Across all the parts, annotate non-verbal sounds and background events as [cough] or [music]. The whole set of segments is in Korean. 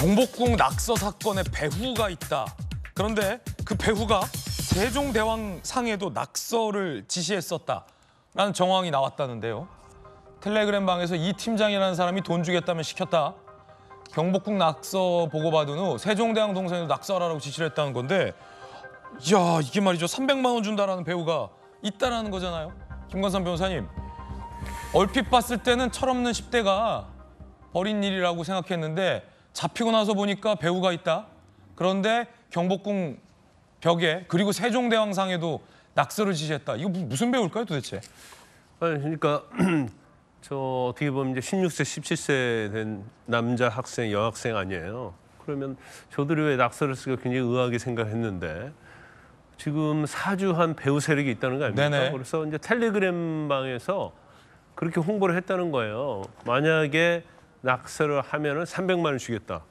경복궁 낙서 사건의 배후가 있다. 그런데 그 배후가 세종대왕상에도 낙서를 지시했었다라는 정황이 나왔다는데요. 텔레그램 방에서 이 팀장이라는 사람이 돈 주겠다면 시켰다. 경복궁 낙서 보고받은 후 세종대왕 동생도 낙서하라고 지시를 했다는 건데 야 이게 말이죠. 300만 원 준다라는 배우가 있다라는 거잖아요. 김관선 변호사님, 얼핏 봤을 때는 철없는 10대가 벌린 일이라고 생각했는데 잡히고 나서 보니까 배우가 있다. 그런데 경복궁 벽에 그리고 세종대왕상에도 낙서를 지시했다. 이거 무슨 배울까요 도대체? 아니, 그러니까 [clears throat] 저 어떻게 보면 이제 16세, 17세 된 남자 학생, 여학생 아니에요. 그러면 저들이 왜 낙서를 쓰고 굉장히 의아하게 생각했는데 지금 사주한 배우 세력이 있다는 거 아닙니까? 네네. 그래서 이제 텔레그램 방에서 그렇게 홍보를 했다는 거예요. 만약에 낙서를 하면은 300만 원 주겠다.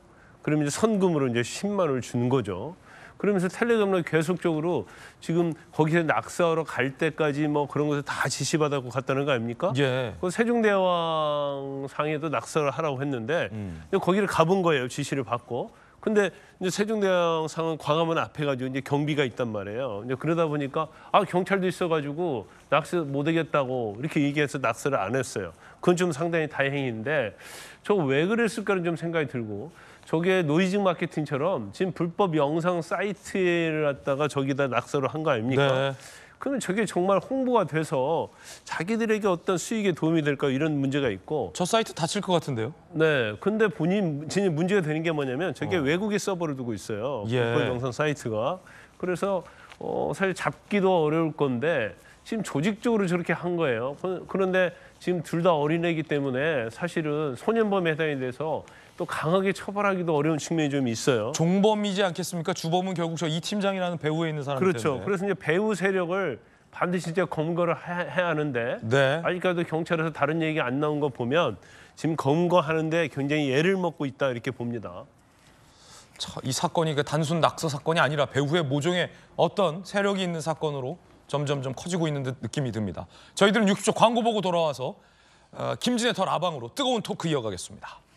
그러면 이제 선금으로 이제 10만 원을 주는 거죠. 그러면서 텔레그램으로 계속적으로 지금 거기서 낙서하러 갈 때까지 뭐 그런 것을 다 지시받았고 갔다는 거 아닙니까? 예. 그 세종대왕 상에도 낙서를 하라고 했는데 음. 거기를 가본 거예요. 지시를 받고. 근데 이제 세종대왕상은 광화문 앞에 가지고 이제 경비가 있단 말이에요. 이제 그러다 보니까 아 경찰도 있어가지고 낙서 못 하겠다고 이렇게 얘기해서 낙서를 안 했어요. 그건 좀 상당히 다행인데 저 왜 그랬을까는 좀 생각이 들고 저게 노이즈 마케팅처럼 지금 불법 영상 사이트를 갖다가 저기다 낙서를 한 거 아닙니까? 네. 그러면 저게 정말 홍보가 돼서 자기들에게 어떤 수익에 도움이 될까 이런 문제가 있고 저 사이트 다칠 것 같은데요? 네, 근데 본인 진짜 문제가 되는 게 뭐냐면 저게 어. 외국에 서버를 두고 있어요. 예. 보 영상 사이트가 그래서 어, 사실 잡기도 어려울 건데 지금 조직적으로 저렇게 한 거예요. 그, 그런데 지금 둘 다 어린애기 이 때문에 사실은 소년범에 해당이 돼서 또 강하게 처벌하기도 어려운 측면이 좀 있어요. 종범이지 않겠습니까? 주범은 결국 저 이 팀장이라는 배우에 있는 사람 그렇죠. 때문에. 그래서 이제 배우 세력을 반드시 이제 검거를 해야 하는데 네. 아직까지도 그러니까 경찰에서 다른 얘기 안 나온 거 보면 지금 검거하는데 굉장히 애를 먹고 있다 이렇게 봅니다. 이 사건이 그 단순 낙서 사건이 아니라 배우의 모종의 어떤 세력이 있는 사건으로 점점점 커지고 있는 듯 느낌이 듭니다. 저희들은 60초 광고 보고 돌아와서 어, 김진의 더 라방으로 뜨거운 토크 이어가겠습니다.